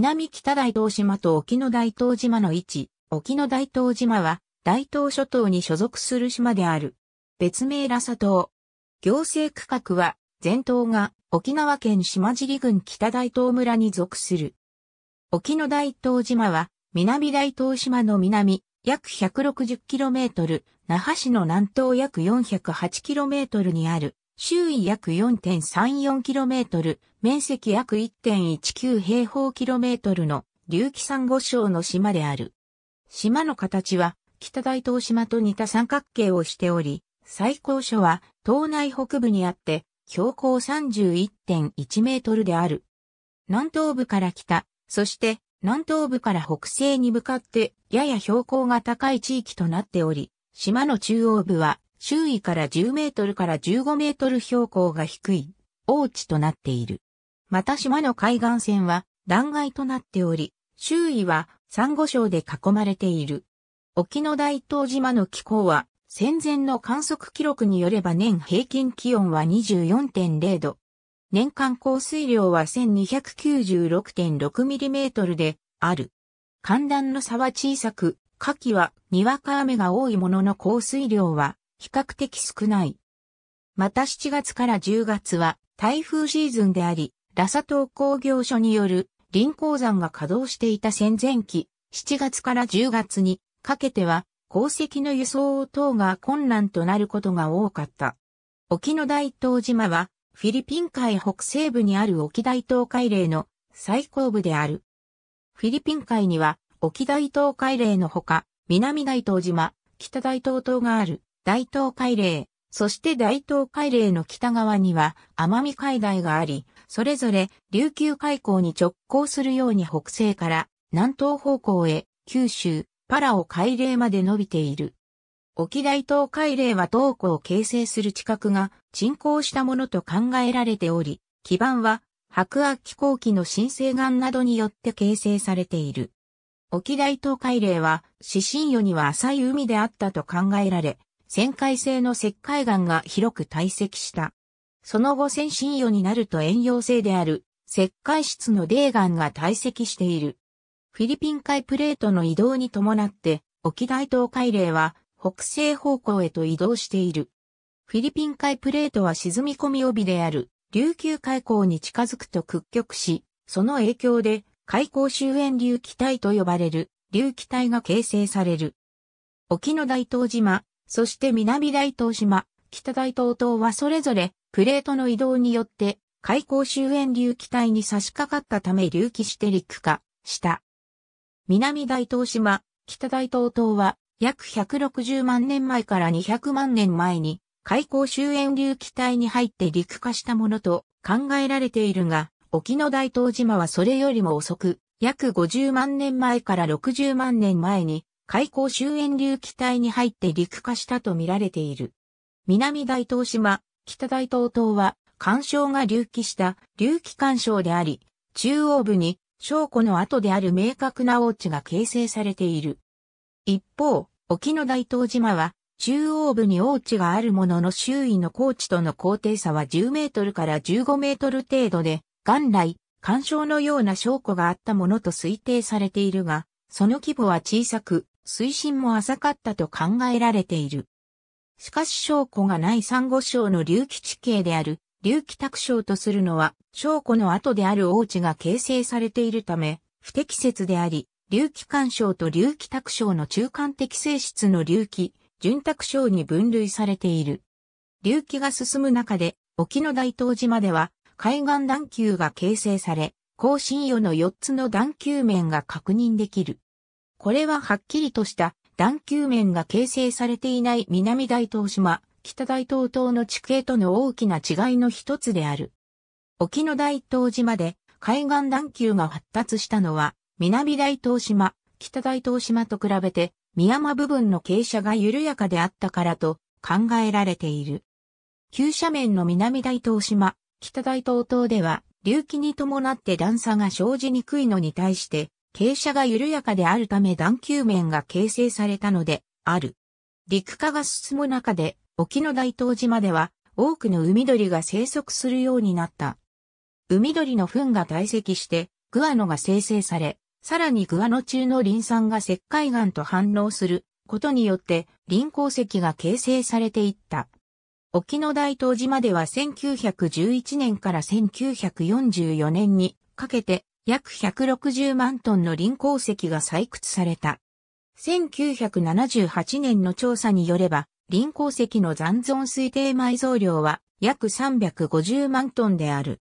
南北大東島と沖の大東島の位置、沖の大東島は、大東諸島に所属する島である。別名ラサ島。行政区画は、全島が沖縄県島尻郡北大東村に属する。沖の大東島は、南大東島の南、約 160km、那覇市の南東約 408km にある周囲約 4.34km、面積約1.19平方キロメートルの隆起珊瑚礁の島である。島の形は北大東島と似た三角形をしており、最高所は島内北部にあって標高31.1メートルである。南東部から北、そして南東部から北西に向かってやや標高が高い地域となっており、島の中央部は周囲から10メートルから15メートル標高が低い、大地となっている。また島の海岸線は断崖となっており、周囲はサンゴ礁で囲まれている。沖の大東島の気候は戦前の観測記録によれば年平均気温は24.0度。年間降水量は 1296.6mm である。寒暖の差は小さく、夏季はにわか雨が多いものの降水量は比較的少ない。また7月から10月は台風シーズンであり、ラサ島工業所による臨鉱山が稼働していた戦前期、7月から10月にかけては鉱石の輸送等が困難となることが多かった。沖の大東島はフィリピン海北西部にある沖大東海嶺の最高部である。フィリピン海には沖大東海嶺のほか、南大東島、北大東島がある。大東海嶺、そして大東海嶺の北側には奄美海大があり、それぞれ琉球海溝に直行するように北西から南東方向へ九州、パラオ海嶺まで伸びている。沖大東海嶺は東湖を形成する地殻が沈降したものと考えられており、基盤は白亜紀後期の新生岩などによって形成されている。沖大東海嶺は、四神予には浅い海であったと考えられ、旋回性の石灰岩が広く堆積した。その後先進余になると遠洋性である石灰質の泥岩が堆積している。フィリピン海プレートの移動に伴って沖大東海嶺は北西方向へと移動している。フィリピン海プレートは沈み込み帯である琉球海溝に近づくと屈曲し、その影響で海溝周辺流気体と呼ばれる流気体が形成される。沖の大東島、そして南大東島、北大東島はそれぞれプレートの移動によって海溝周辺流気帯に差し掛かったため隆起して陸化した。南大東島、北大東島は約160万年前から200万年前に海溝周辺流気帯に入って陸化したものと考えられているが、沖の大東島はそれよりも遅く、約50万年前から60万年前に海溝周縁流気帯に入って陸化したとみられている。南大東島、北大東島は、干渉が隆起した隆起干渉であり、中央部に証拠の後である明確な王地が形成されている。一方、沖の大東島は、中央部に王地があるものの周囲の高地との高低差は10メートルから15メートル程度で、元来、干渉のような証拠があったものと推定されているが、その規模は小さく、水深も浅かったと考えられている。しかし証拠がない珊瑚礁の隆起地形である、隆起卓礁とするのは、証拠の後である王地が形成されているため、不適切であり、隆起干渉と隆起卓礁の中間的性質の隆起、潤拓礁に分類されている。隆起が進む中で、沖の大東島では、海岸段丘が形成され、高深予の4つの段丘面が確認できる。これははっきりとした段球面が形成されていない南大東島、北大東島の地形との大きな違いの一つである。沖の大東島で海岸段球が発達したのは、南大東島、北大東島と比べて、宮間部分の傾斜が緩やかであったからと考えられている。急斜面の南大東島、北大東島では、隆起に伴って段差が生じにくいのに対して、傾斜が緩やかであるため段球面が形成されたので、ある。陸化が進む中で、沖の大東島では、多くの海鳥が生息するようになった。海鳥の糞が堆積して、グアノが生成され、さらにグアノ中のリン酸が石灰岩と反応することによって、リン鉱石が形成されていった。沖の大東島では1911年から1944年にかけて約160万トンの林鉱石が採掘された。1978年の調査によれば、林鉱石の残存推定埋蔵量は約350万トンである。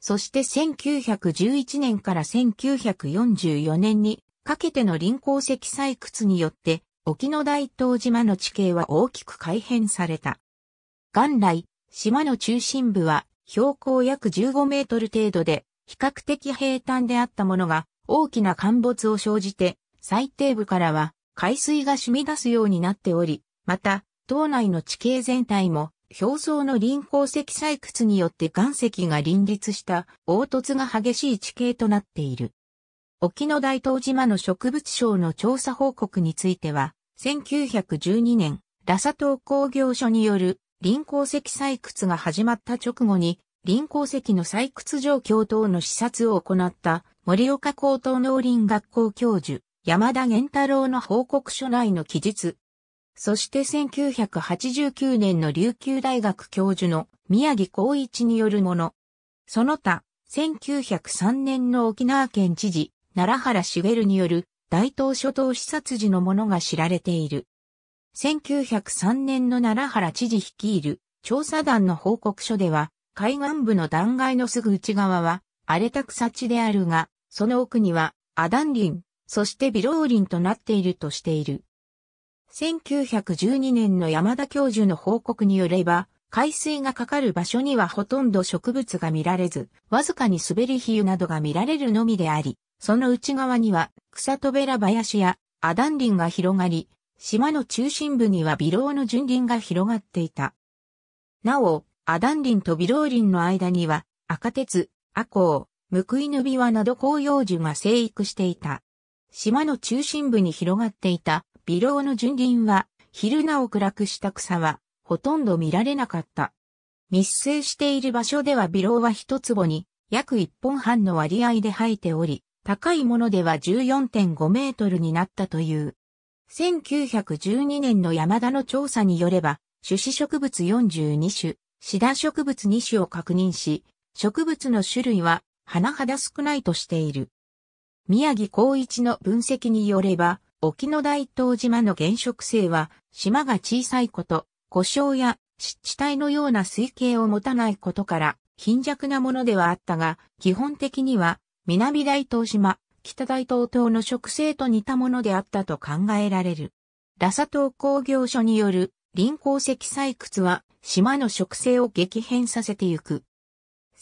そして1911年から1944年にかけての林鉱石採掘によって沖の大東島の地形は大きく改変された。元来、島の中心部は標高約15メートル程度で比較的平坦であったものが大きな陥没を生じて最低部からは海水が染み出すようになっており、また、島内の地形全体も表層の輪鉱石採掘によって岩石が林立した凹凸が激しい地形となっている。沖野大東島の植物省の調査報告については、1912年、ラサ島工業所による輪鉱石採掘が始まった直後に林鉱石の採掘状況等の視察を行った森岡高等農林学校教授山田源太郎の報告書内の記述。そして1989年の琉球大学教授の宮城光一によるもの。その他、1903年の沖縄県知事、奈良原茂による大東諸島視察時のものが知られている。1903年の奈良原知事率いる調査団の報告書では、海岸部の断崖のすぐ内側は荒れた草地であるが、その奥にはアダン林、そしてビロー林となっているとしている。1912年の山田教授の報告によれば、海水がかかる場所にはほとんど植物が見られず、わずかに滑り比喩などが見られるのみであり、その内側には草戸べら林やアダン林が広がり、島の中心部には微老の純林が広がっていた。なお、アダンリンとビローンの間には、赤鉄、アコウ、報いヌびわなど紅葉樹が生育していた。島の中心部に広がっていたビローの純林は、昼なを暗くした草は、ほとんど見られなかった。密生している場所ではビローは一坪に、約一本半の割合で生えており、高いものでは14.5メートルになったという。1912年の山田の調査によれば、種子植物42種、シダ植物2種を確認し、植物の種類は、甚だ少ないとしている。宮城光一の分析によれば、沖の大東島の原植生は、島が小さいこと、故障や湿地帯のような水系を持たないことから、貧弱なものではあったが、基本的には、南大東島、北大東島の植生と似たものであったと考えられる。ラサ島工業所による林鉱石採掘は、島の植生を激変させてゆく。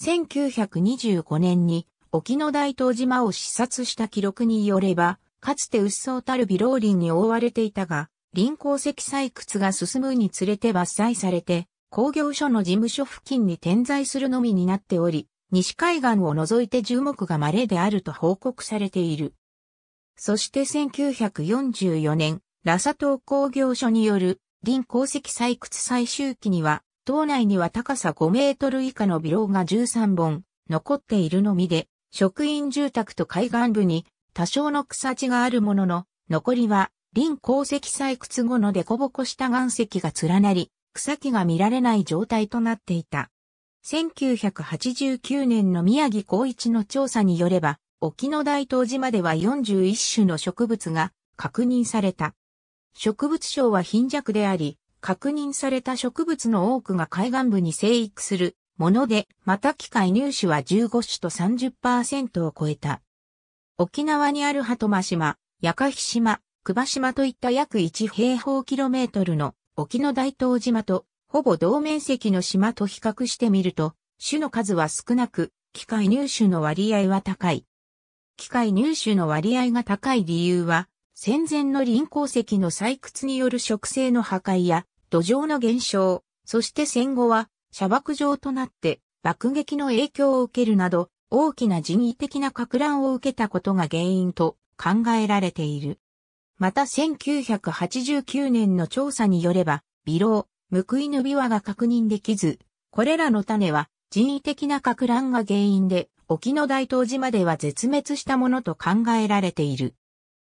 1925年に沖の大東島を視察した記録によれば、かつて鬱蒼たる微老林に覆われていたが、林鉱石採掘が進むにつれて伐採されて、工業所の事務所付近に点在するのみになっており、西海岸を除いて樹木が稀であると報告されている。そして1944年、ラサ島工業所による林鉱石採掘最終期には、島内には高さ5メートル以下のビロが13本残っているのみで、職員住宅と海岸部に多少の草地があるものの、残りは林鉱石採掘後のぼこした岩石が連なり、草木が見られない状態となっていた。1989年の宮城光一の調査によれば、沖の大東島では41種の植物が確認された。植物省は貧弱であり、確認された植物の多くが海岸部に生育するもので、また機械入手は15種と30%を超えた。沖縄にある鳩間島、ヤカ日島、久場島といった約1平方キロメートルの沖の大東島とほぼ同面積の島と比較してみると、種の数は少なく、機械入手の割合は高い。機械入手の割合が高い理由は、戦前の輪鉱石の採掘による植生の破壊や土壌の減少、そして戦後は砂漠状となって爆撃の影響を受けるなど大きな人為的な拡乱を受けたことが原因と考えられている。また1989年の調査によれば、微老、報いぬビワが確認できず、これらの種は人為的な拡乱が原因で、沖の大東島では絶滅したものと考えられている。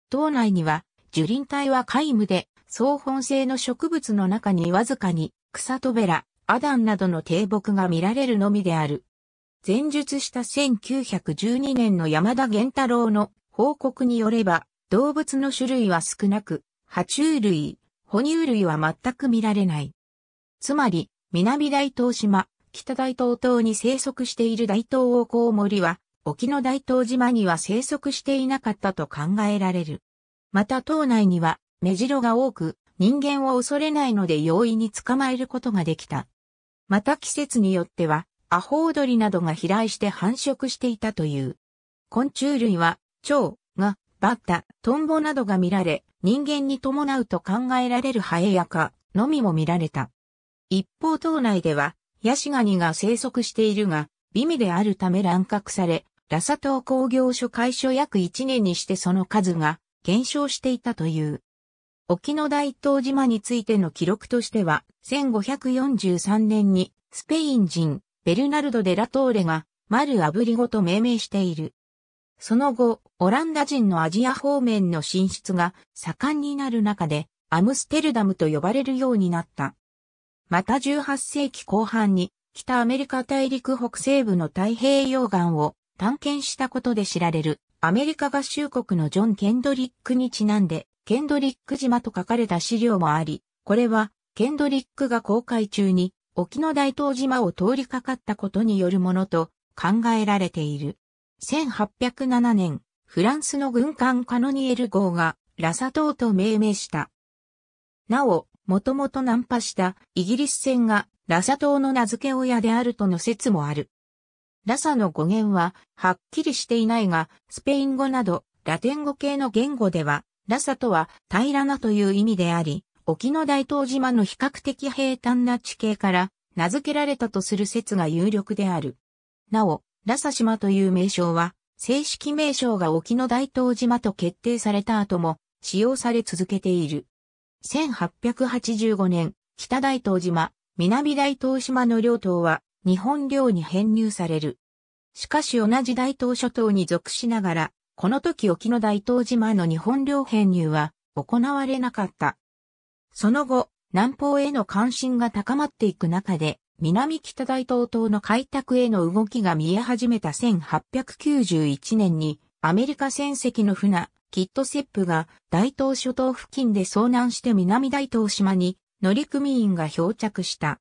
島内には、樹林帯は皆無で、総本性の植物の中にわずかに、草トベラ、アダンなどの低木が見られるのみである。前述した1912年の山田玄太郎の報告によれば、動物の種類は少なく、爬虫類、哺乳類は全く見られない。つまり、南大東島、北大東島に生息している大東王コウモリは、沖の大東島には生息していなかったと考えられる。また島内には目白が多く、人間を恐れないので容易に捕まえることができた。また季節によっては、アホウドリなどが飛来して繁殖していたという。昆虫類は、蝶、が、バッタ、トンボなどが見られ、人間に伴うと考えられるハエやカのみも見られた。一方島内では、ヤシガニが生息しているが、美味であるため乱獲され、ラサ島工業所開所約1年にしてその数が減少していたという。沖の大東島についての記録としては、1543年にスペイン人ベルナルド・デ・ラトーレがマル・アブリゴと命名している。その後、オランダ人のアジア方面の進出が盛んになる中で、アムステルダムと呼ばれるようになった。また18世紀後半に、北アメリカ大陸北西部の太平洋岸を探検したことで知られるアメリカ合衆国のジョン・ケンドリックにちなんで、ケンドリック島と書かれた資料もあり、これは、ケンドリックが公開中に、沖の大東島を通りかかったことによるものと考えられている。1807年、フランスの軍艦カノニエル号がラサ島と命名した。なお、もともと難破したイギリス船がラサ島の名付け親であるとの説もある。ラサの語源ははっきりしていないが、スペイン語などラテン語系の言語では、ラサとは平らなという意味であり、沖の大東島の比較的平坦な地形から名付けられたとする説が有力である。なお、ラサ島という名称は、正式名称が沖の大東島と決定された後も使用され続けている。1885年、北大東島、南大東島の両島は日本領に編入される。しかし同じ大東諸島に属しながら、この時沖の大東島の日本領編入は行われなかった。その後、南方への関心が高まっていく中で、南北大東島の開拓への動きが見え始めた1891年に、アメリカ船籍の船、キットセップが大東諸島付近で遭難して南大東島に乗組員が漂着した。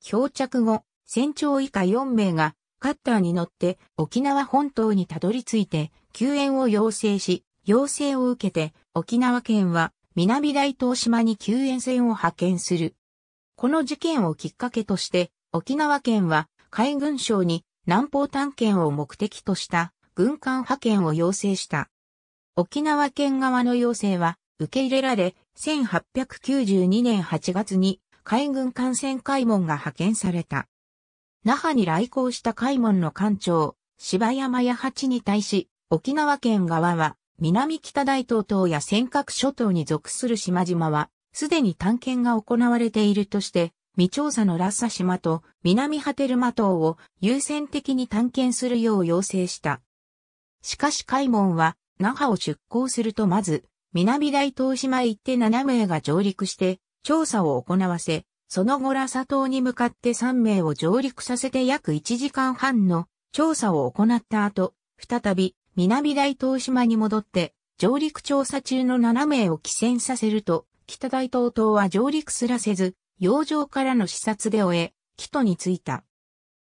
漂着後、船長以下4名がカッターに乗って沖縄本島にたどり着いて救援を要請し、要請を受けて沖縄県は南大東島に救援船を派遣する。この事件をきっかけとして沖縄県は海軍省に南方探検を目的とした軍艦派遣を要請した。沖縄県側の要請は受け入れられ、1892年8月に海軍艦船開門が派遣された。那覇に来航した海門の艦長、柴山八八に対し、沖縄県側は、南北大東島や尖閣諸島に属する島々は、すでに探検が行われているとして、未調査のラッサ島と南ハテルマ島を優先的に探検するよう要請した。しかし海門は、那覇を出港するとまず、南大東島へ行って7名が上陸して、調査を行わせ、その後ラサ島に向かって3名を上陸させて約1時間半の調査を行った後、再び南大東島に戻って、上陸調査中の7名を帰船させると、北大東島は上陸すらせず、洋上からの視察で終え、基都に着いた。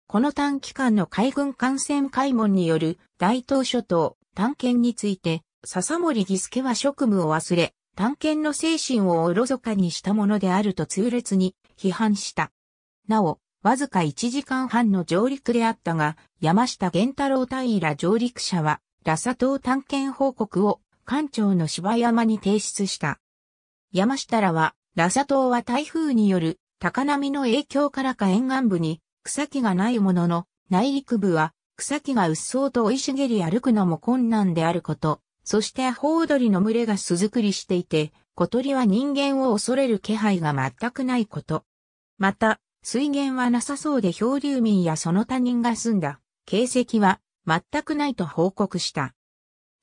この短期間の海軍艦船開門による大東諸島探検について、笹森儀助は職務を忘れ、探検の精神をおろそかにしたものであると痛烈に批判した。なお、わずか1時間半の上陸であったが、山下源太郎隊ら上陸者は、ラサ島探検報告を艦長の芝山に提出した。山下らは、ラサ島は台風による高波の影響からか沿岸部に草木がないものの、内陸部は草木がうっそうと生い茂り歩くのも困難であること、そしてアホウドリの群れが巣作りしていて、小鳥は人間を恐れる気配が全くないこと。また、水源はなさそうで漂流民やその他人が住んだ形跡は全くないと報告した。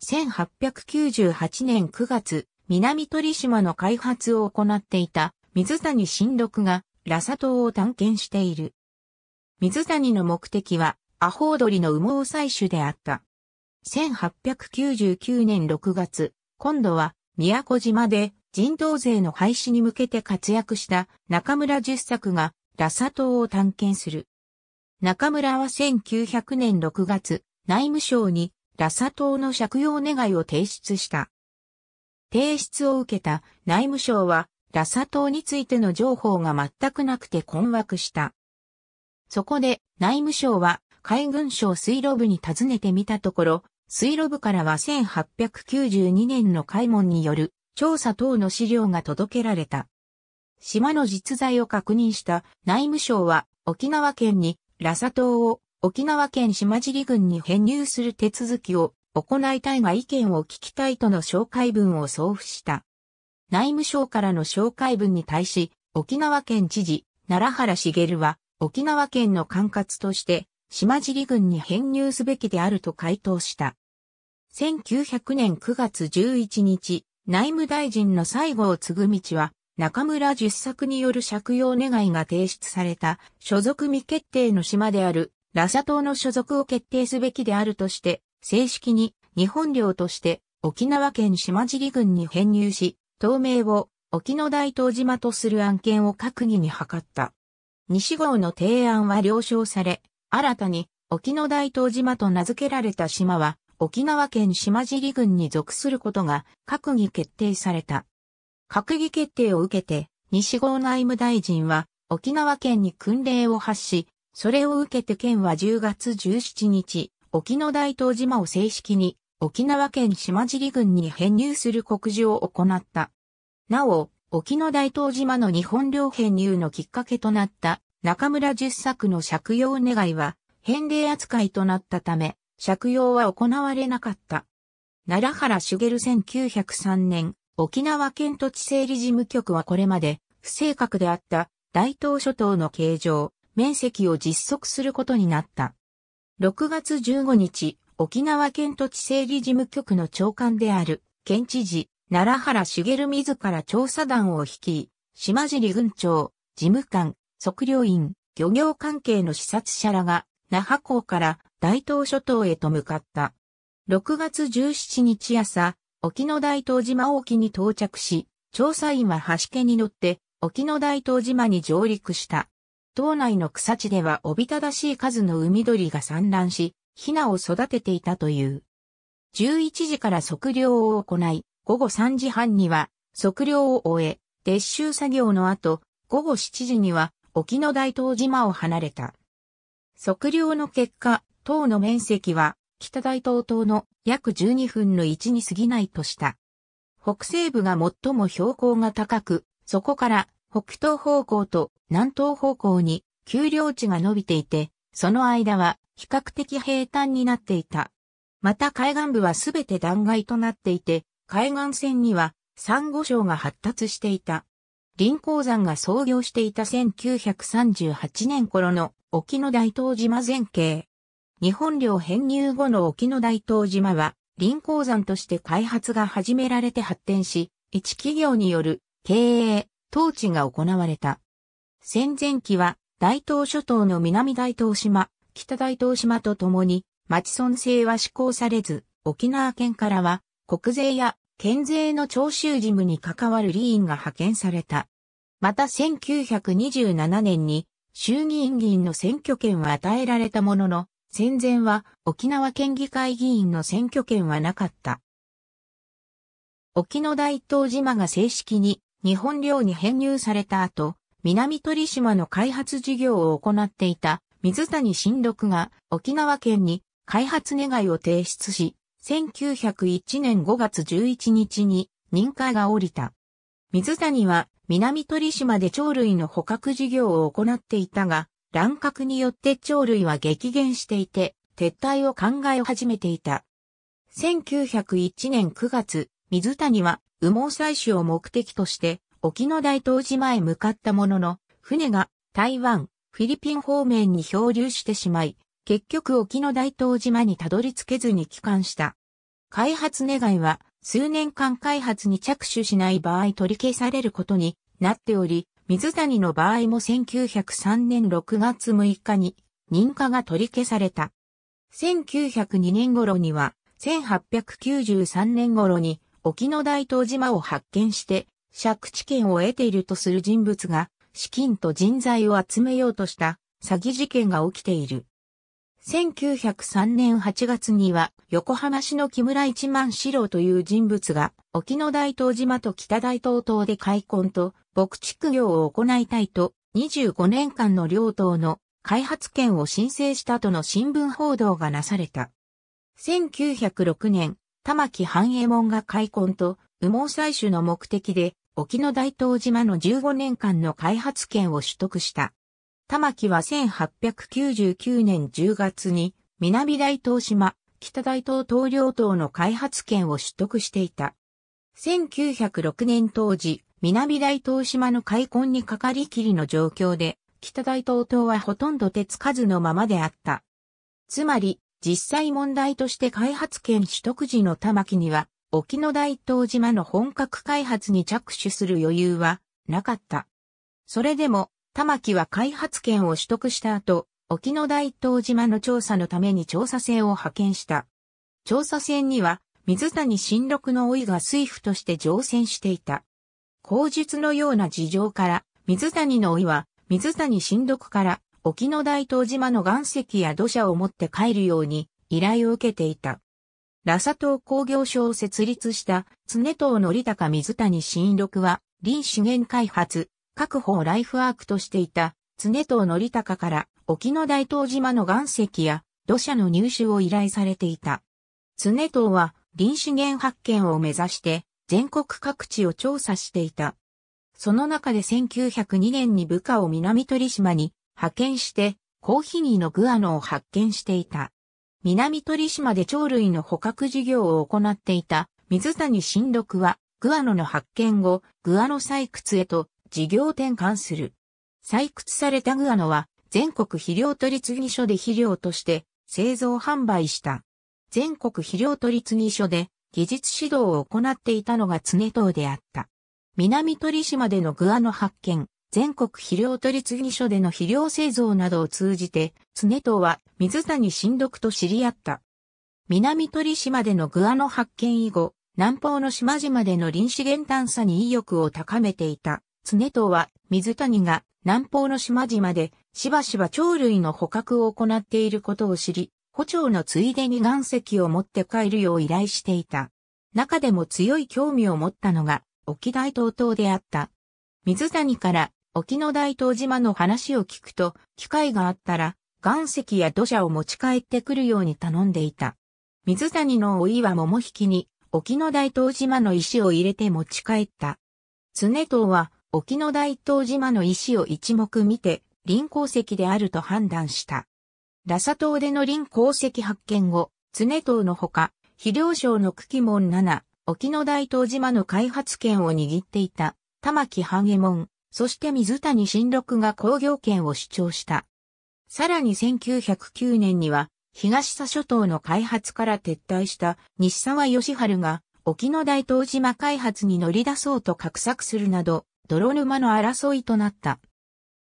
1898年9月、南鳥島の開発を行っていた水谷新六がラサ島を探検している。水谷の目的はアホウドリの羽毛採取であった。1899年6月、今度は宮古島で人道税の廃止に向けて活躍した中村十作がラサ島を探検する。中村は1900年6月、内務省にラサ島の借用願いを提出した。提出を受けた内務省はラサ島についての情報が全くなくて困惑した。そこで内務省は海軍省水路部に尋ねてみたところ、水路部からは1892年の開門による調査等の資料が届けられた。島の実在を確認した内務省は沖縄県にラサ島を沖縄県島尻郡に編入する手続きを行いたいが意見を聞きたいとの紹介文を送付した。内務省からの紹介文に対し、沖縄県知事、奈良原茂は、沖縄県の管轄として、島尻郡に編入すべきであると回答した。1900年9月11日、内務大臣の西郷ぐ道は、中村十作による借用願いが提出された所属未決定の島であるラサ島の所属を決定すべきであるとして、正式に日本領として沖縄県島尻郡に編入し、当名を沖野大東島とする案件を閣議に図った。西郷の提案は了承され、新たに沖野大東島と名付けられた島は沖縄県島尻郡に属することが閣議決定された。閣議決定を受けて、西郷内務大臣は沖縄県に訓令を発し、それを受けて県は10月17日、沖野大東島を正式に沖縄県島尻郡に編入する告示を行った。なお、沖野大東島の日本領編入のきっかけとなった中村十作の借用願いは返礼扱いとなったため、借用は行われなかった。奈良原茂1903年、沖縄県土地整理事務局はこれまで不正確であった大東諸島の形状、面積を実測することになった。6月15日、沖縄県土地整理事務局の長官である県知事、奈良原茂自ら調査団を率い、島尻郡長、事務官、測量員、漁業関係の視察者らが、那覇港から大東諸島へと向かった。6月17日朝、沖の大東島沖に到着し、調査員は橋家に乗って沖の大東島に上陸した。島内の草地ではおびただしい数の海鳥が産卵し、ヒナを育てていたという。11時から測量を行い、午後3時半には測量を終え、撤収作業の後、午後7時には沖の大東島を離れた。測量の結果、塔の面積は北大東塔の約12分の1に過ぎないとした。北西部が最も標高が高く、そこから北東方向と南東方向に丘陵地が伸びていて、その間は比較的平坦になっていた。また海岸部はすべて断崖となっていて、海岸線には珊瑚礁が発達していた。林鉱山が創業していた1938年頃の沖の大東島前景、日本領編入後の沖の大東島は、臨鉱山として開発が始められて発展し、一企業による経営、統治が行われた。戦前期は、大東諸島の南大東島、北大東島とともに、町村制は施行されず、沖縄県からは、国税や県税の徴収事務に関わる理員が派遣された。また1927年に、衆議院議員の選挙権は与えられたものの、戦前は沖縄県議会議員の選挙権はなかった。沖の大東島が正式に日本領に編入された後、南鳥島の開発事業を行っていた水谷新六が沖縄県に開発願いを提出し、1901年5月11日に認可が降りた。水谷は南鳥島で鳥類の捕獲事業を行っていたが、乱獲によって鳥類は激減していて、撤退を考え始めていた。1901年9月、水谷は羽毛採取を目的として、沖の大東島へ向かったものの、船が台湾、フィリピン方面に漂流してしまい、結局沖の大東島にたどり着けずに帰還した。開発願いは数年間開発に着手しない場合取り消されることになっており、水谷の場合も1903年6月6日に認可が取り消された。1902年頃には、1893年頃に沖の大東島を発見して、借地権を得ているとする人物が、資金と人材を集めようとした詐欺事件が起きている。1903年8月には横浜市の木村一万四郎という人物が沖の大東島と北大東島で開墾と牧畜業を行いたいと、25年間の両党の開発権を申請したとの新聞報道がなされた。1906年、玉木半栄衛門が開墾と、羽毛採取の目的で、沖の大東島の15年間の開発権を取得した。玉木は1899年10月に、南大東島、北大東東領島の開発権を取得していた。1906年当時、南大東島の開墾にかかりきりの状況で、北大東島はほとんど手つかずのままであった。つまり、実際問題として開発権取得時の玉木には、沖の大東島の本格開発に着手する余裕はなかった。それでも、玉木は開発権を取得した後、沖の大東島の調査のために調査船を派遣した。調査船には、水谷新六の老いが水夫として乗船していた。口述のような事情から、水谷の老いは、水谷新読から、沖の大東島の岩石や土砂を持って帰るように依頼を受けていた。ラサ島工業所を設立した常藤則高水谷新六は、林資源開発、確保ライフワークとしていた常藤則高から沖の大東島の岩石や土砂の入手を依頼されていた。常藤は林資源発見を目指して全国各地を調査していた。その中で1902年に部下を南鳥島に派遣して、コーヒニーのグアノを発見していた。南鳥島で鳥類の捕獲事業を行っていた水谷新六は、グアノの発見後、グアノ採掘へと事業転換する。採掘されたグアノは、全国肥料取次所で肥料として製造販売した。全国肥料取次所で技術指導を行っていたのが常藤であった。南鳥島でのグアの発見、全国肥料取次所での肥料製造などを通じて、常藤は水谷新読と知り合った。南鳥島でのグアの発見以後、南方の島々での林資源探査に意欲を高めていた。常藤は水谷が南方の島々でしばしば鳥類の捕獲を行っていることを知り、古町のついでに岩石を持って帰るよう依頼していた。中でも強い興味を持ったのが、沖大東島であった。水谷から沖の大東島の話を聞くと、機会があったら、岩石や土砂を持ち帰ってくるように頼んでいた。水谷の老いは桃引きに、沖の大東島の石を入れて持ち帰った。常藤は、沖の大東島の石を一目見て、臨鉱石であると判断した。ラサ島での林鉱石発見後、常島のほか、肥料省の久喜門7、沖野大東島の開発権を握っていた、玉木半右衛門、そして水谷新六が工業権を主張した。さらに1909年には、東佐諸島の開発から撤退した西沢義春が、沖野大東島開発に乗り出そうと画策するなど、泥沼の争いとなった。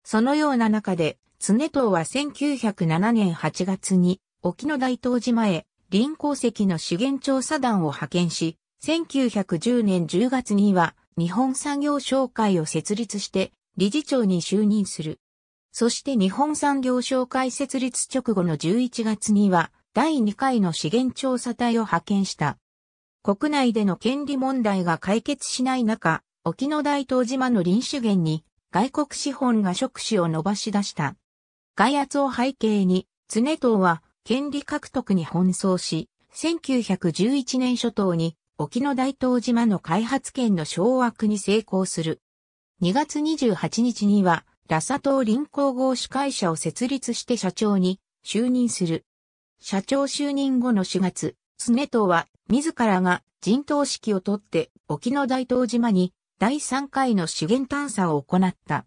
そのような中で、常藤は1907年8月に、沖の大東島へ、臨港石の資源調査団を派遣し、1910年10月には、日本産業商会を設立して、理事長に就任する。そして日本産業商会設立直後の11月には、第2回の資源調査隊を派遣した。国内での権利問題が解決しない中、沖の大東島の林資源に外国資本が触手を伸ばし出した。外圧を背景に、常藤は権利獲得に奔走し、1911年初頭に沖野大東島の開発権の掌握に成功する。2月28日には、ラサ島臨港合資会社を設立して社長に就任する。社長就任後の4月、常藤は自らが人頭指揮を取って沖野大東島に第3回の資源探査を行った。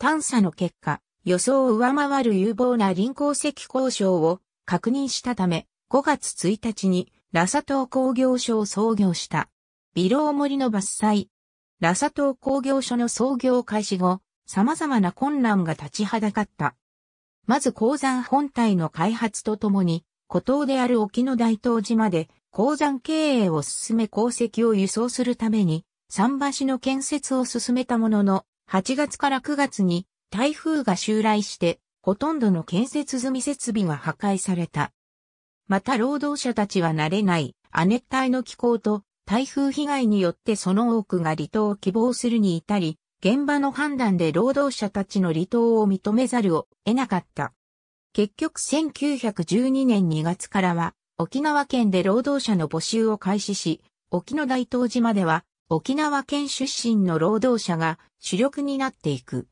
探査の結果、予想を上回る有望な臨港石交渉を確認したため、5月1日にラサ島工業所を創業した。ビロー森の伐採。ラサ島工業所の創業開始後、様々な困難が立ちはだかった。まず鉱山本体の開発とともに、孤島である沖の大東島で鉱山経営を進め鉱石を輸送するために、桟橋の建設を進めたものの、8月から9月に台風が襲来して、ほとんどの建設済み設備が破壊された。また労働者たちは慣れない亜熱帯の気候と台風被害によってその多くが離島を希望するに至り、現場の判断で労働者たちの離島を認めざるを得なかった。結局1912年2月からは沖縄県で労働者の募集を開始し、沖野大東島では沖縄県出身の労働者が主力になっていく。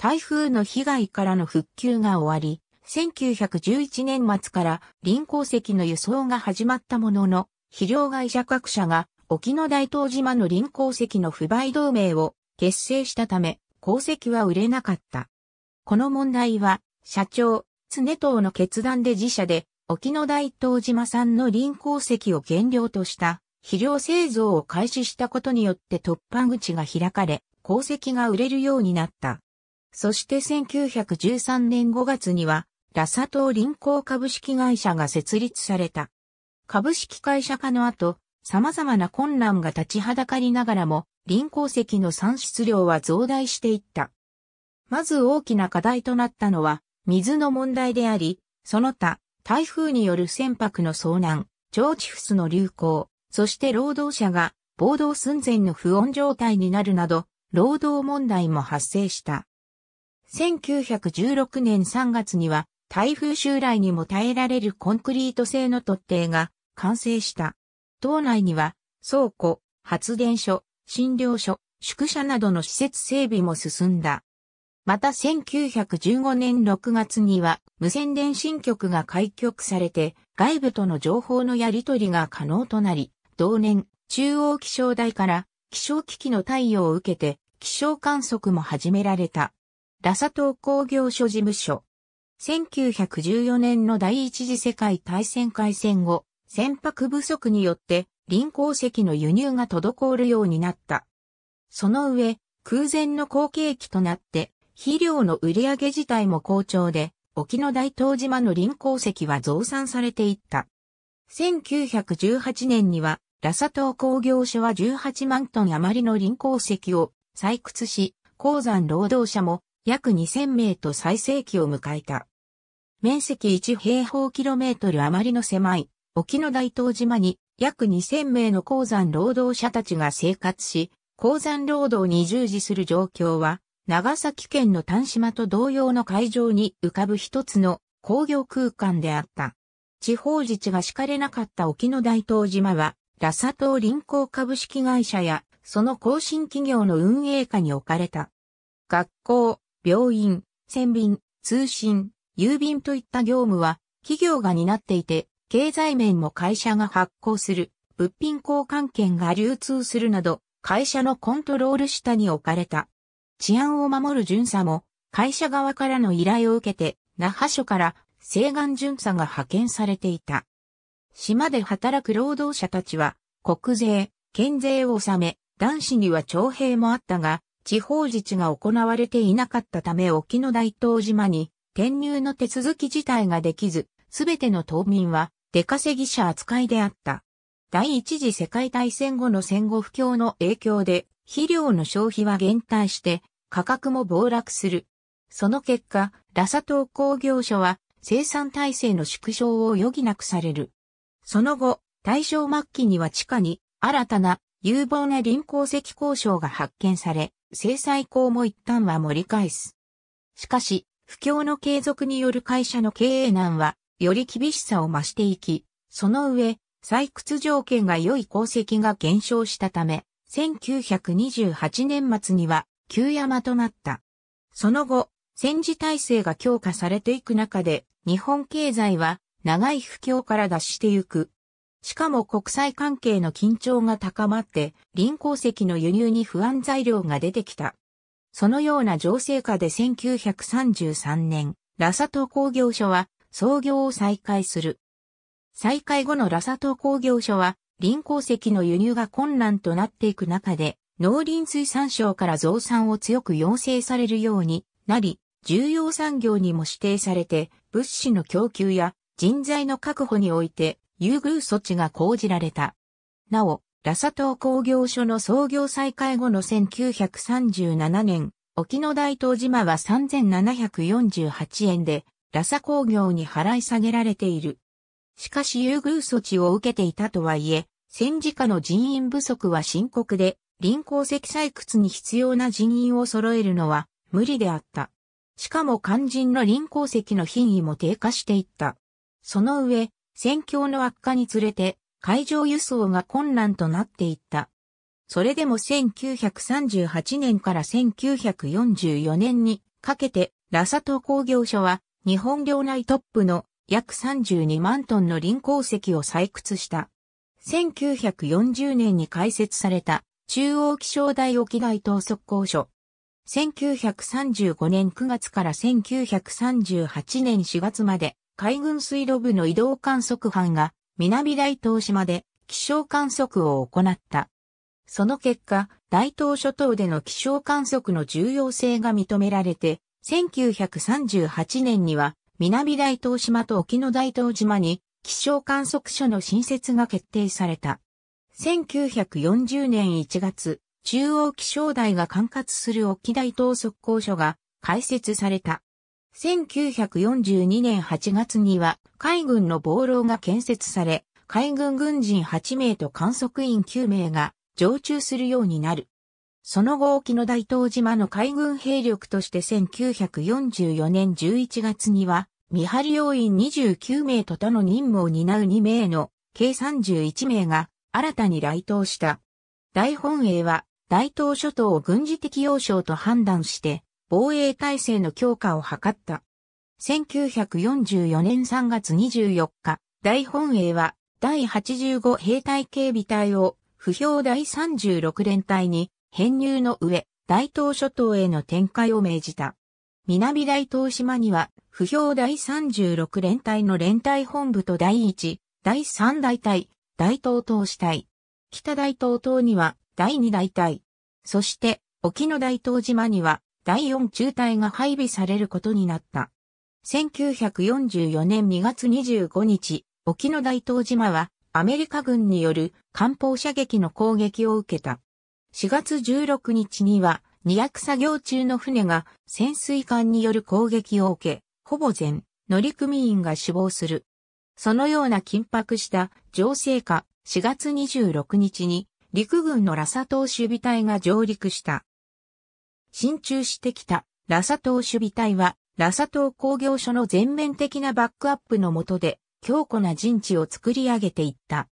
台風の被害からの復旧が終わり、1911年末から臨港石の輸送が始まったものの、肥料会社各社が沖野大東島の臨港石の不買同盟を結成したため、鉱石は売れなかった。この問題は、社長、常藤の決断で自社で、沖野大東島産の臨港石を原料とした肥料製造を開始したことによって突破口が開かれ、鉱石が売れるようになった。そして1913年5月には、ラサ島臨港株式会社が設立された。株式会社化の後、様々な困難が立ちはだかりながらも、臨港石の産出量は増大していった。まず大きな課題となったのは、水の問題であり、その他、台風による船舶の遭難、腸地フスの流行、そして労働者が暴動寸前の不穏状態になるなど、労働問題も発生した。1916年3月には台風襲来にも耐えられるコンクリート製の突堤が完成した。島内には倉庫、発電所、診療所、宿舎などの施設整備も進んだ。また1915年6月には無線電信局が開局されて外部との情報のやり取りが可能となり、同年中央気象台から気象機器の対応を受けて気象観測も始められた。ラサ島工業所事務所。1914年の第一次世界大戦開戦後、船舶不足によって輪鉱石の輸入が滞るようになった。その上、空前の後継機となって、肥料の売り上げ自体も好調で、沖の大東島の輪鉱石は増産されていった。1918年には、ラサ島工業所は18万トン余りの輪鉱石を採掘し、鉱山労働者も約2000名と最盛期を迎えた。面積1平方キロメートル余りの狭い沖の大東島に約2000名の鉱山労働者たちが生活し、鉱山労働に従事する状況は、長崎県の丹島と同様の会場に浮かぶ一つの工業空間であった。地方自治が敷かれなかった沖の大東島は、ラサ島臨港株式会社や、その更新企業の運営下に置かれた。学校、病院、船便、通信、郵便といった業務は企業が担っていて、経済面も会社が発行する、物品交換券が流通するなど、会社のコントロール下に置かれた。治安を守る巡査も、会社側からの依頼を受けて、那覇署から西岸巡査が派遣されていた。島で働く労働者たちは、国税、県税を納め、男子には徴兵もあったが、地方自治が行われていなかったため沖の大東島に転入の手続き自体ができず、すべての島民は出稼ぎ者扱いであった。第一次世界大戦後の戦後不況の影響で、肥料の消費は減退して、価格も暴落する。その結果、ラサ島工業所は生産体制の縮小を余儀なくされる。その後、大正末期には地下に新たな有望な臨鉱石交渉が発見され、制裁項も一旦は盛り返す。しかし、不況の継続による会社の経営難は、より厳しさを増していき、その上、採掘条件が良い功績が減少したため、1928年末には、旧山となった。その後、戦時体制が強化されていく中で、日本経済は長い不況から脱してゆくしかも国際関係の緊張が高まって、輪鉱石の輸入に不安材料が出てきた。そのような情勢下で1933年、ラサト工業所は創業を再開する。再開後のラサト工業所は、輪鉱石の輸入が困難となっていく中で、農林水産省から増産を強く要請されるようになり、重要産業にも指定されて、物資の供給や人材の確保において優遇措置が講じられた。なお、ラサ島工業所の創業再開後の1937年、沖野大東島は3748円で、ラサ工業に払い下げられている。しかし優遇措置を受けていたとはいえ、戦時下の人員不足は深刻で、臨港石採掘に必要な人員を揃えるのは無理であった。しかも肝心の臨港石の品位も低下していった。その上、戦況の悪化につれて海上輸送が困難となっていった。それでも1938年から1944年にかけてラサ島工業所は日本領内トップの約32万トンの輪鉱石を採掘した。1940年に開設された中央気象台沖外東速攻所。1935年9月から1938年4月まで海軍水路部の移動観測班が南大東島で気象観測を行った。その結果、大東諸島での気象観測の重要性が認められて、1938年には南大東島と沖の大東島に気象観測所の新設が決定された。1940年1月、中央気象台が管轄する沖大東測候所が開設された。1942年8月には海軍の防浪が建設され、海軍軍人8名と観測員9名が常駐するようになる。その後沖の大東島の海軍兵力として1944年11月には、見張り要員29名と他の任務を担う2名の計31名が新たに来島した。大本営は大東諸島を軍事的要衝と判断して防衛体制の強化を図った。1944年3月24日、大本営は第85兵隊警備隊を不評第36連隊に編入の上、大東諸島への展開を命じた。南大東島には、不評第36連隊の連隊本部と第1、第3大隊、大東東支隊。北大東島には、第2大隊。そして、沖の大東島には、第4中隊が配備されることになった。1944年2月25日、沖の大東島はアメリカ軍による艦砲射撃の攻撃を受けた。4月16日には、二役作業中の船が潜水艦による攻撃を受け、ほぼ全乗組員が死亡する。そのような緊迫した情勢下、4月26日に陸軍のラサ島守備隊が上陸した。進駐してきたラサ島守備隊は、ラサ島工業所の全面的なバックアップの下で、強固な陣地を作り上げていった。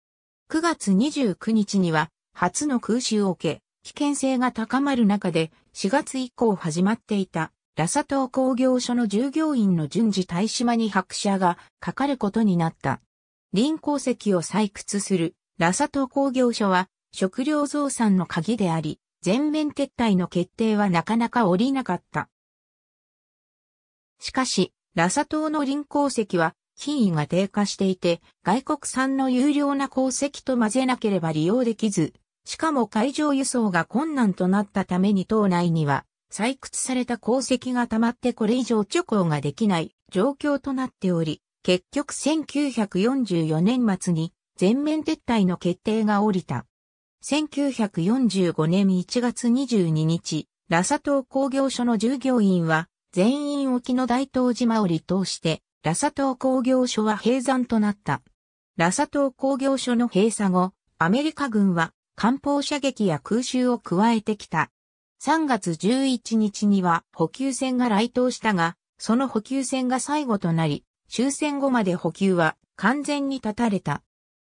9月29日には、初の空襲を受け、危険性が高まる中で、4月以降始まっていた、ラサ島工業所の従業員の順次対島に拍車がかかることになった。林鉱石を採掘する、ラサ島工業所は、食料増産の鍵であり、全面撤退の決定はなかなか降りなかった。しかし、ラサ島の臨鉱石は、品位が低下していて、外国産の有料な鉱石と混ぜなければ利用できず、しかも海上輸送が困難となったために島内には、採掘された鉱石が溜まってこれ以上貯鉱ができない状況となっており、結局1944年末に全面撤退の決定が降りた。1945年1月22日、ラサ島工業所の従業員は、全員沖の大東島を離島して、ラサ島工業所は閉山となった。ラサ島工業所の閉鎖後、アメリカ軍は、艦砲射撃や空襲を加えてきた。3月11日には補給船が来島したが、その補給船が最後となり、終戦後まで補給は完全に断たれた。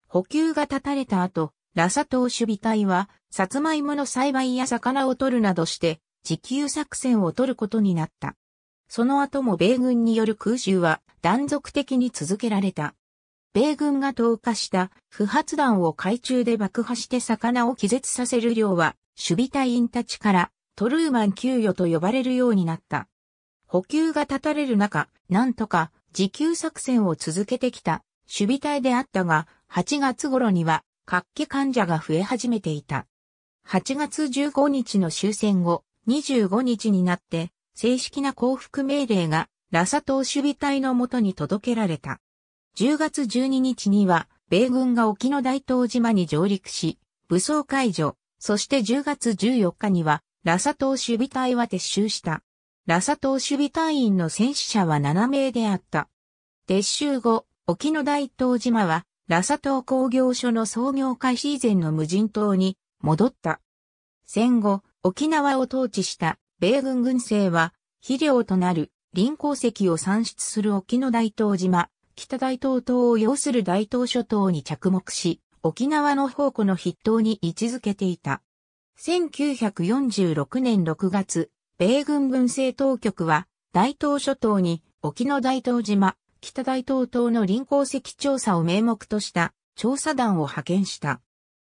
補給が断たれた後、ラサ島守備隊は、サツマイモの栽培や魚を取るなどして、自給作戦を取ることになった。その後も米軍による空襲は断続的に続けられた。米軍が投下した不発弾を海中で爆破して魚を気絶させる量は、守備隊員たちからトルーマン給与と呼ばれるようになった。補給が断たれる中、なんとか自給作戦を続けてきた守備隊であったが、8月頃には活気患者が増え始めていた。8月15日の終戦後、25日になって、正式な降伏命令が、ラサ島守備隊のもとに届けられた。10月12日には、米軍が沖の大東島に上陸し、武装解除、そして10月14日には、ラサ島守備隊は撤収した。ラサ島守備隊員の戦死者は7名であった。撤収後、沖の大東島はラサ島工業所の創業開始以前の無人島に戻った。戦後、沖縄を統治した米軍軍政は、肥料となる林鉱石を産出する沖の大東島、北大東島を要する大東諸島に着目し、沖縄の宝庫の筆頭に位置づけていた。1946年6月、米軍軍政当局は、大東諸島に沖の大東島、北大東島の臨鉱石調査を名目とした調査団を派遣した。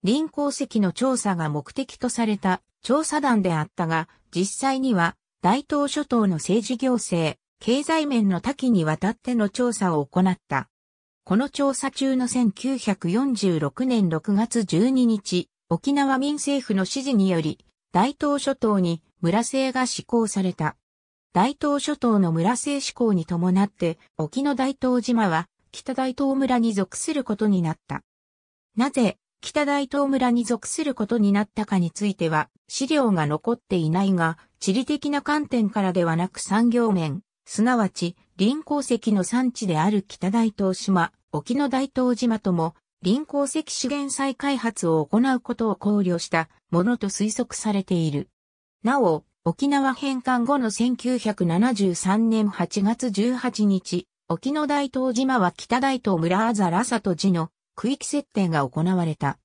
臨鉱石の調査が目的とされた調査団であったが、実際には大東諸島の政治行政、経済面の多岐にわたっての調査を行った。この調査中の1946年6月12日、沖縄民政府の指示により、大東諸島に村政が施行された。大東諸島の村制志向に伴って沖の大東島は北大東村に属することになった。なぜ北大東村に属することになったかについては資料が残っていないが地理的な観点からではなく産業面、すなわち林鉱石の産地である北大東島、沖の大東島とも林鉱石資源再開発を行うことを考慮したものと推測されている。なお、沖縄返還後の1973年8月18日、沖野大東島は北大東村あざらさと寺の区域設定が行われた。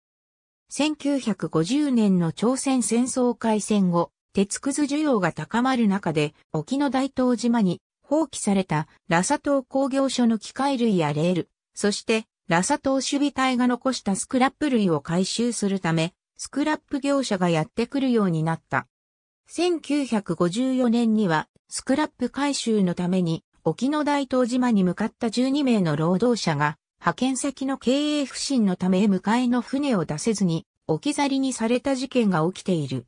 1950年の朝鮮戦争開戦後、鉄くず需要が高まる中で、沖野大東島に放棄されたラサ島工業所の機械類やレール、そしてラサ島守備隊が残したスクラップ類を回収するため、スクラップ業者がやってくるようになった。1954年にはスクラップ回収のために沖の大東島に向かった12名の労働者が派遣先の経営不振のため迎えの船を出せずに置き去りにされた事件が起きている。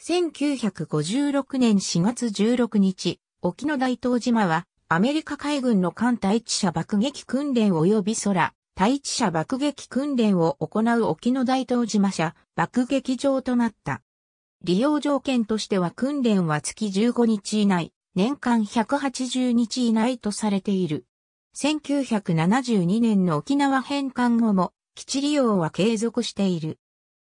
1956年4月16日、沖の大東島はアメリカ海軍の艦対地者爆撃訓練及び空、対地者爆撃訓練を行う沖の大東島社爆撃場となった。利用条件としては訓練は月15日以内、年間180日以内とされている。1972年の沖縄返還後も基地利用は継続している。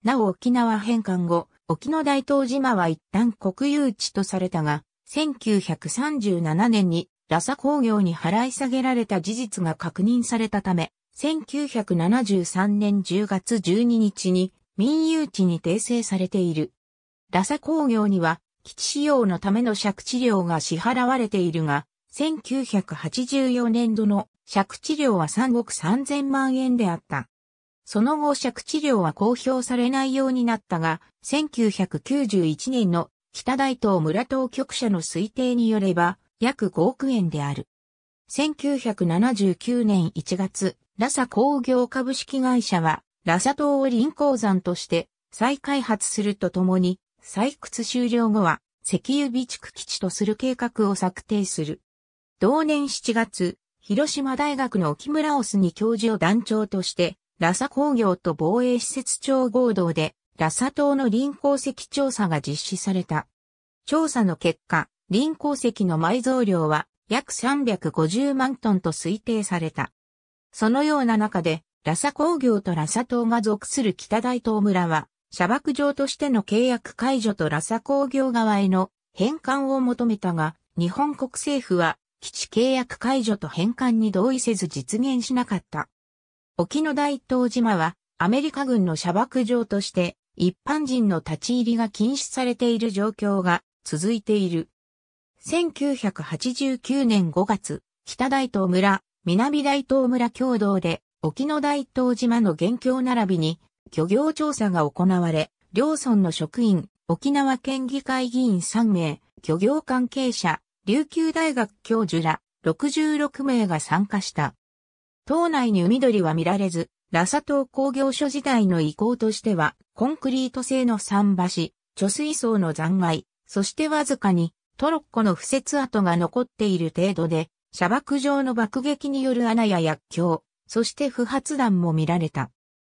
なお沖縄返還後、沖の大東島は一旦国有地とされたが、1937年にラサ工業に払い下げられた事実が確認されたため、1973年10月12日に民有地に訂正されている。ラサ工業には基地使用のための借地料が支払われているが、1984年度の借地料は3億3000万円であった。その後借地料は公表されないようになったが、1991年の北大東村当局者の推定によれば、約5億円である。1979年1月、ラサ工業株式会社は、ラサ島を臨鉱山として再開発するとともに、採掘終了後は石油備蓄基地とする計画を策定する。同年7月、広島大学の沖村オスに教授を団長として、ラサ工業と防衛施設庁合同で、ラサ島の林鉱石調査が実施された。調査の結果、林鉱石の埋蔵量は約350万トンと推定された。そのような中で、ラサ工業とラサ島が属する北大東村は、砂漠場としての契約解除とラサ工業側への返還を求めたが、日本国政府は基地契約解除と返還に同意せず実現しなかった。沖の大東島はアメリカ軍の砂漠場として一般人の立ち入りが禁止されている状況が続いている。1989年5月、北大東村、南大東村共同で沖の大東島の現況並びに漁業調査が行われ、両村の職員、沖縄県議会議員3名、漁業関係者、琉球大学教授ら66名が参加した。島内に海鳥は見られず、ラサ島工業所時代の遺構としては、コンクリート製の桟橋、貯水槽の残骸、そしてわずかにトロッコの敷設跡が残っている程度で、砂漠上の爆撃による穴や薬莢、そして不発弾も見られた。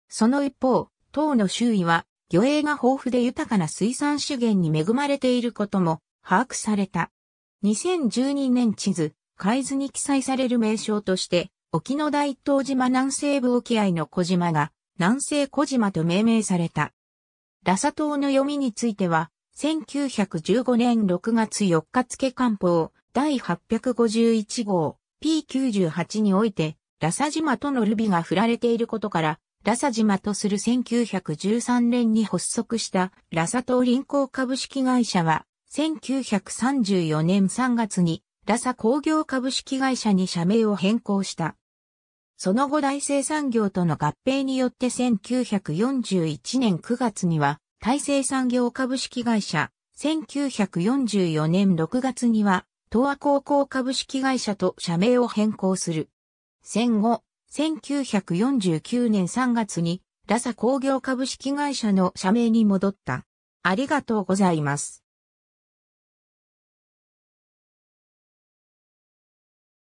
その一方、島の周囲は魚影が豊富で豊かな水産資源に恵まれていることも把握された。2012年地図、海図に記載される名称として、沖の大東島南西部沖合の小島が南西小島と命名された。ラサ島の読みについては、1915年6月4日付官報第851号 P98 において、ラサ島とのルビが振られていることから、ラサ島とする1913年に発足したラサ島臨港株式会社は、1934年3月にラサ工業株式会社に社名を変更した。その後大生産業との合併によって1941年9月には大生産業株式会社、1944年6月には東亜高校株式会社と社名を変更する。戦後、1949年3月に、ラサ工業株式会社の社名に戻った。ありがとうございます。